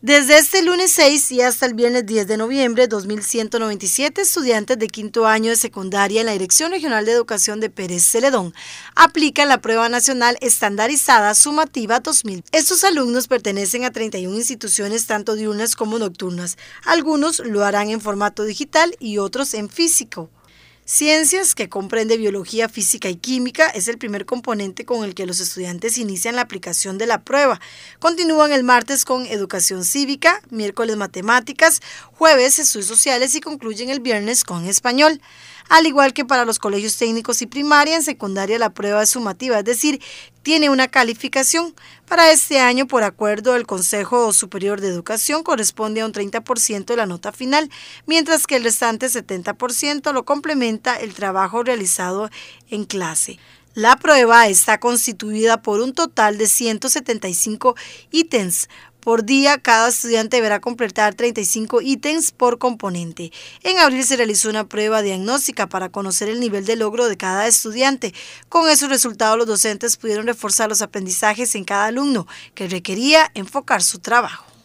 Desde este lunes 6 y hasta el viernes 10 de noviembre, 2.197 estudiantes de quinto año de secundaria en la Dirección Regional de Educación de Pérez Celedón aplican la prueba nacional estandarizada sumativa 2000. Estos alumnos pertenecen a 31 instituciones tanto diurnas como nocturnas. Algunos lo harán en formato digital y otros en físico. Ciencias, que comprende biología, física y química, es el primer componente con el que los estudiantes inician la aplicación de la prueba. Continúan el martes con educación cívica, miércoles matemáticas, jueves estudios sociales y concluyen el viernes con español al igual que para los colegios técnicos y primaria, en secundaria la prueba es sumativa, es decir, tiene una calificación. Para este año, por acuerdo del Consejo Superior de Educación, corresponde a un 30% de la nota final, mientras que el restante 70% lo complementa el trabajo realizado en clase. La prueba está constituida por un total de 175 ítems. Por día, cada estudiante deberá completar 35 ítems por componente. En abril se realizó una prueba diagnóstica para conocer el nivel de logro de cada estudiante. Con esos resultados, los docentes pudieron reforzar los aprendizajes en cada alumno que requería enfocar su trabajo.